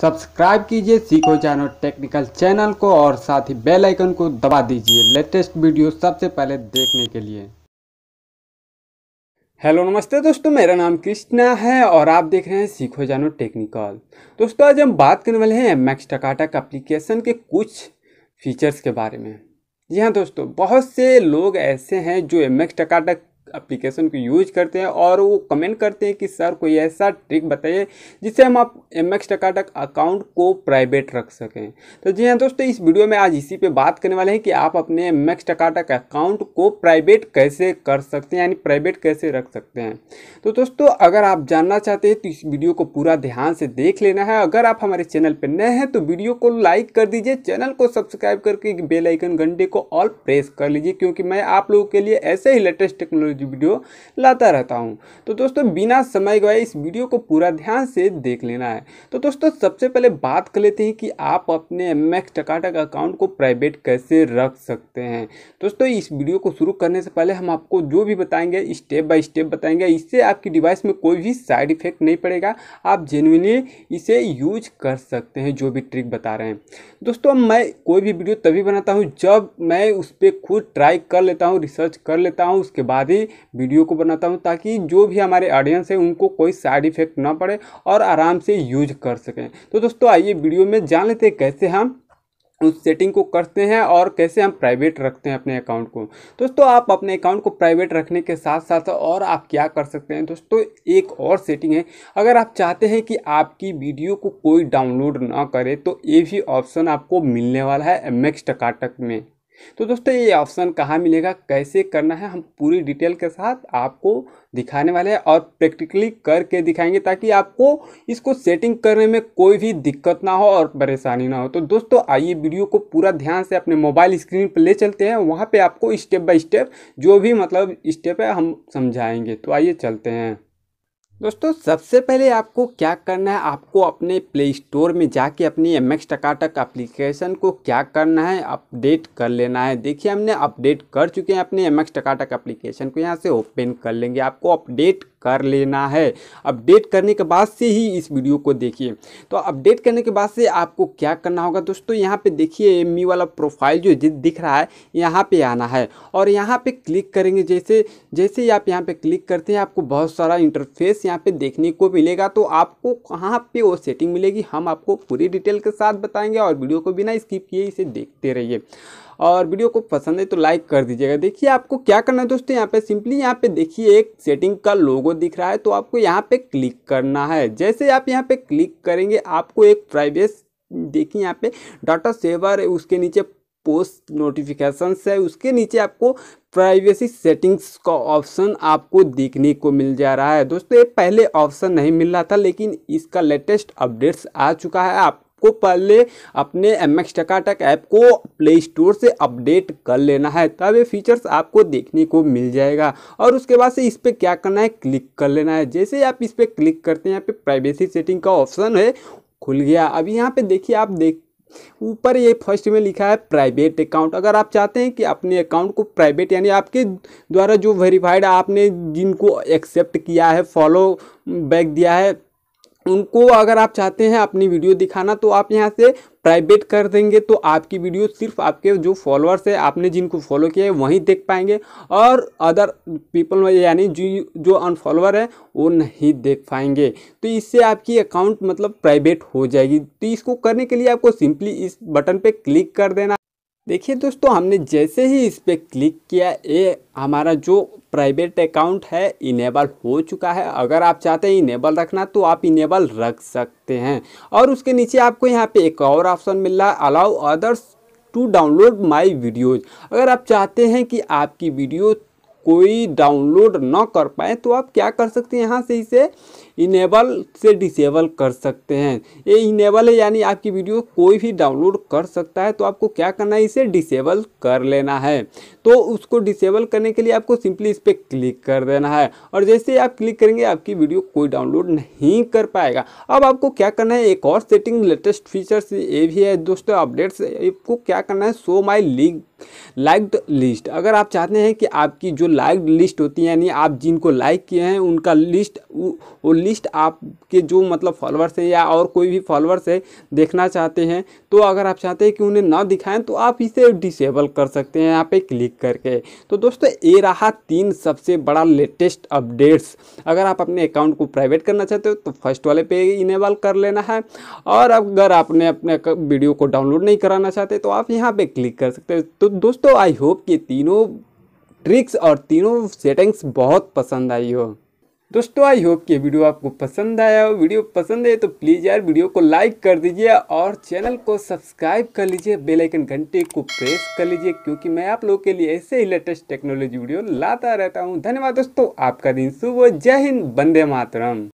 subscribe कीजिए सीखो जानो टेक्निकल चैनल को और साथ ही बेल आइकन को दबा दीजिए लेटेस्ट वीडियो सबसे पहले देखने के लिए हेलो नमस्ते दोस्तों मेरा नाम कृष्णा है और आप देख रहे हैं सीखो जानो टेक्निकल दोस्तों आज हम बात करने वाले हैं मैक्स एक्स टकाटक एप्लीकेशन के कुछ फीचर्स के बारे में जी हाँ दोस्तों बहुत से लोग ऐसे हैं जो एम एक्स टकाटक एप्लीकेशन को यूज करते हैं और वो कमेंट करते हैं कि सर कोई ऐसा ट्रिक बताइए जिससे हम आप एम एक्स टकाटक अकाउंट को प्राइवेट रख सकें तो जी हाँ दोस्तों इस वीडियो में आज इसी पे बात करने वाले हैं कि आप अपने एम एक्स टकाटक अकाउंट को प्राइवेट कैसे कर सकते हैं यानी प्राइवेट कैसे रख सकते हैं तो दोस्तों अगर आप जानना चाहते हैं तो इस वीडियो को पूरा ध्यान से देख लेना है अगर आप हमारे चैनल पर नए हैं तो वीडियो को लाइक कर दीजिए चैनल को सब्सक्राइब करके बेलाइकन घंटे को ऑल प्रेस कर लीजिए क्योंकि मैं आप लोगों के लिए ऐसे ही लेटेस्ट टेक्नोलॉजी रोज़ वीडियो लाता रहता हूँ तो दोस्तों बिना समय गए इस वीडियो को पूरा ध्यान से देख लेना है तो दोस्तों सबसे पहले बात कर लेते हैं कि आप अपने एम एक्स टकाटक अकाउंट को प्राइवेट कैसे रख सकते हैं दोस्तों इस वीडियो को शुरू करने से पहले हम आपको जो भी बताएंगे स्टेप बाय स्टेप बताएंगे इससे आपकी डिवाइस में कोई भी साइड इफेक्ट नहीं पड़ेगा आप जेनुनली इसे यूज कर सकते हैं जो भी ट्रिक बता रहे हैं दोस्तों मैं कोई भी वीडियो तभी बनाता हूँ जब मैं उस पर खुद ट्राई कर लेता हूँ रिसर्च कर लेता हूँ उसके बाद ही वीडियो को बनाता हूँ ताकि जो भी हमारे ऑडियंस है उनको कोई साइड इफेक्ट ना पड़े और आराम से यूज कर सकें तो दोस्तों आइए वीडियो में जान लेते हैं कैसे हम उस सेटिंग को करते हैं और कैसे हम प्राइवेट रखते हैं अपने अकाउंट को दोस्तों आप अपने अकाउंट को प्राइवेट रखने के साथ साथ और आप क्या कर सकते हैं दोस्तों एक और सेटिंग है अगर आप चाहते हैं कि आपकी वीडियो को कोई डाउनलोड ना करे तो ये भी ऑप्शन आपको मिलने वाला है एम एक्स में तो दोस्तों ये ऑप्शन कहाँ मिलेगा कैसे करना है हम पूरी डिटेल के साथ आपको दिखाने वाले हैं और प्रैक्टिकली करके दिखाएंगे ताकि आपको इसको सेटिंग करने में कोई भी दिक्कत ना हो और परेशानी ना हो तो दोस्तों आइए वीडियो को पूरा ध्यान से अपने मोबाइल स्क्रीन पर ले चलते हैं वहाँ पर आपको स्टेप बाय स्टेप जो भी मतलब स्टेप है हम समझाएँगे तो आइए चलते हैं दोस्तों सबसे पहले आपको क्या करना है आपको अपने प्ले स्टोर में जाके अपनी एम एक्स टकाटक अप्लीकेशन को क्या करना है अपडेट कर लेना है देखिए हमने अपडेट कर चुके हैं अपने एम एक्स टकाटक अप्लीकेशन को यहाँ से ओपन कर लेंगे आपको अपडेट कर लेना है अपडेट करने के बाद से ही इस वीडियो को देखिए तो अपडेट करने के बाद से आपको क्या करना होगा दोस्तों यहाँ पे देखिए एम e वाला प्रोफाइल जो दिख रहा है यहाँ पे आना है और यहाँ पे क्लिक करेंगे जैसे जैसे ही आप यहाँ पे क्लिक करते हैं आपको बहुत सारा इंटरफेस यहाँ पे देखने को मिलेगा तो आपको कहाँ पर वो सेटिंग मिलेगी हम आपको पूरी डिटेल के साथ बताएंगे और वीडियो को बिना स्किप किए इसे देखते रहिए और वीडियो को पसंद है तो लाइक कर दीजिएगा देखिए आपको क्या करना है दोस्तों यहाँ पे सिंपली यहाँ पे देखिए एक सेटिंग का लोगो दिख रहा है तो आपको यहाँ पे क्लिक करना है जैसे आप यहाँ पे क्लिक करेंगे आपको एक प्राइवेस देखिए यहाँ पे डाटा सेवर उसके नीचे पोस्ट नोटिफिकेशन है उसके नीचे आपको प्राइवेसी सेटिंग्स का ऑप्शन आपको देखने को मिल जा रहा है दोस्तों ये पहले ऑप्शन नहीं मिल रहा था लेकिन इसका लेटेस्ट अपडेट्स आ चुका है आप आपको पहले अपने एम एक्स टकाटक ऐप को प्ले स्टोर से अपडेट कर लेना है तब ये फीचर्स आपको देखने को मिल जाएगा और उसके बाद से इस पर क्या करना है क्लिक कर लेना है जैसे आप इस पर क्लिक करते हैं यहाँ पे प्राइवेसी सेटिंग का ऑप्शन है खुल गया अभी यहाँ पे देखिए आप देख ऊपर ये फर्स्ट में लिखा है प्राइवेट अकाउंट अगर आप चाहते हैं कि अपने अकाउंट को प्राइवेट यानी आपके द्वारा जो वेरीफाइड आपने जिनको एक्सेप्ट किया है फॉलो बैक दिया है उनको अगर आप चाहते हैं अपनी वीडियो दिखाना तो आप यहाँ से प्राइवेट कर देंगे तो आपकी वीडियो सिर्फ आपके जो फॉलोअर्स है आपने जिनको फॉलो किया है वहीं देख पाएंगे और अदर पीपल यानी जो जो अनफॉलोअर है वो नहीं देख पाएंगे तो इससे आपकी अकाउंट मतलब प्राइवेट हो जाएगी तो इसको करने के लिए आपको सिंपली इस बटन पर क्लिक कर देना देखिए दोस्तों हमने जैसे ही इस पर क्लिक किया ये हमारा जो प्राइवेट अकाउंट है इनेबल हो चुका है अगर आप चाहते हैं इनेबल रखना तो आप इनेबल रख सकते हैं और उसके नीचे आपको यहाँ पे एक और ऑप्शन मिल रहा है allow others to download my videos अगर आप चाहते हैं कि आपकी वीडियो कोई डाउनलोड ना कर पाए तो आप क्या कर सकते हैं यहाँ से इसे इनेबल से डिसेबल कर सकते हैं ये इनेबल है यानी आपकी वीडियो कोई भी डाउनलोड कर सकता है तो आपको क्या करना है इसे डिसेबल कर लेना है तो उसको डिसेबल करने के लिए आपको सिंपली इस पर क्लिक कर देना है और जैसे आप क्लिक करेंगे आपकी वीडियो कोई डाउनलोड नहीं कर पाएगा अब आपको क्या करना है एक और सेटिंग लेटेस्ट फीचर्स ये भी है दोस्तों अपडेट्स आपको क्या करना है so my link liked list अगर आप चाहते हैं कि आपकी जो लाइक्ड लिस्ट होती है यानी आप जिनको लाइक किए हैं उनका लिस्ट वो लिस्ट लिस्ट आपके जो मतलब फॉलोअर्स हैं या और कोई भी फॉलोअर्स है देखना चाहते हैं तो अगर आप चाहते हैं कि उन्हें ना दिखाएं तो आप इसे डिसेबल कर सकते हैं यहाँ पे क्लिक करके तो दोस्तों ये रहा तीन सबसे बड़ा लेटेस्ट अपडेट्स अगर आप अपने अकाउंट को प्राइवेट करना चाहते हो तो फर्स्ट वाले पे इनेबल कर लेना है और अगर आपने अपने वीडियो को डाउनलोड नहीं कराना चाहते तो आप यहाँ पे क्लिक कर सकते हो तो दोस्तों आई होप कि तीनों ट्रिक्स और तीनों सेटिंग्स बहुत पसंद आई हो दोस्तों आई होप कि वीडियो आपको पसंद आया हो वीडियो पसंद है तो प्लीज़ यार वीडियो को लाइक कर दीजिए और चैनल को सब्सक्राइब कर लीजिए बेल आइकन घंटे को प्रेस कर लीजिए क्योंकि मैं आप लोगों के लिए ऐसे ही लेटेस्ट टेक्नोलॉजी वीडियो लाता रहता हूँ धन्यवाद दोस्तों आपका दिन शुभ हो जय हिंद बंदे मातरम